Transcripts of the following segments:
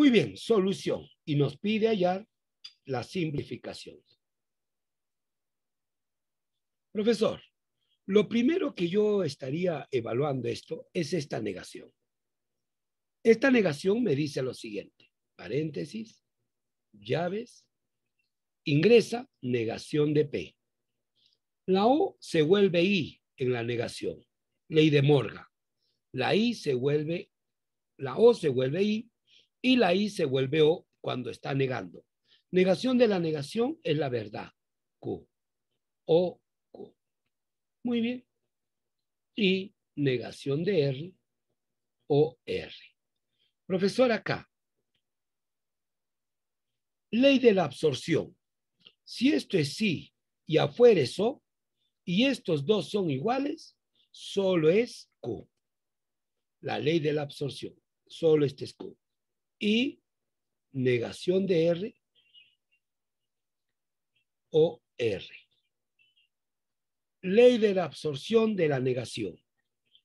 Muy bien, solución. Y nos pide hallar la simplificación. Profesor, lo primero que yo estaría evaluando esto es esta negación. Esta negación me dice lo siguiente, paréntesis, llaves, ingresa negación de P. La O se vuelve I en la negación, ley de Morga. La I se vuelve, la O se vuelve I y la I se vuelve O cuando está negando. Negación de la negación es la verdad. Q. O. Q. Muy bien. Y negación de R. O. R. Profesor acá. Ley de la absorción. Si esto es sí y afuera es O, y estos dos son iguales, solo es Q. La ley de la absorción. Solo este es Q y negación de R o R. Ley de la absorción de la negación.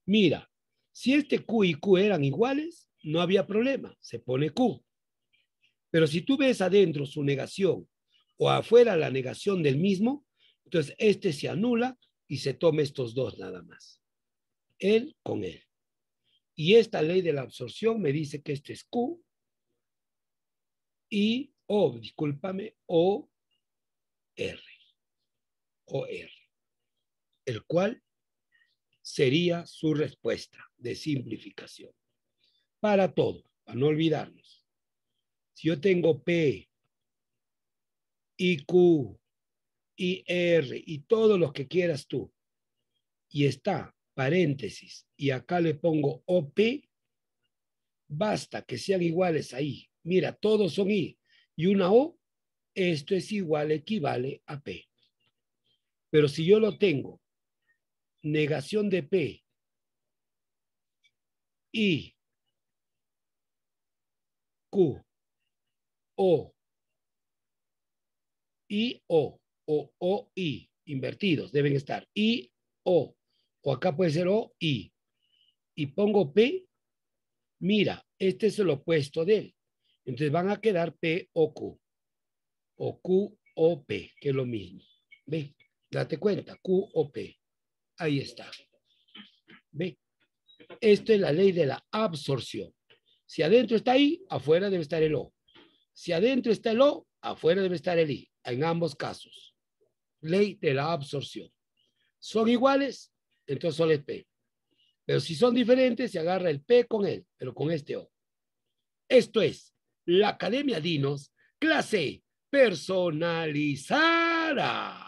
Mira, si este Q y Q eran iguales, no había problema, se pone Q. Pero si tú ves adentro su negación o afuera la negación del mismo, entonces este se anula y se toma estos dos nada más. Él con él. Y esta ley de la absorción me dice que este es Q y O, discúlpame, O, R. O, R. El cual sería su respuesta de simplificación. Para todo, para no olvidarnos. Si yo tengo P, y Q y todos los que quieras tú, y está paréntesis, y acá le pongo OP, basta que sean iguales ahí, Mira, todos son I y una O. Esto es igual, equivale a P. Pero si yo lo tengo, negación de P I, Q, O, I, O, O, O, I, invertidos, deben estar I, O, o acá puede ser O, I, y pongo P, mira, este es el opuesto de él. Entonces van a quedar P o Q. O Q o P, que es lo mismo. ¿Ve? Date cuenta, Q o P. Ahí está. ¿Ve? Esto es la ley de la absorción. Si adentro está I, afuera debe estar el O. Si adentro está el O, afuera debe estar el I, en ambos casos. Ley de la absorción. ¿Son iguales? Entonces solo es P. Pero si son diferentes, se agarra el P con él, pero con este O. Esto es la Academia Dinos, clase personalizada.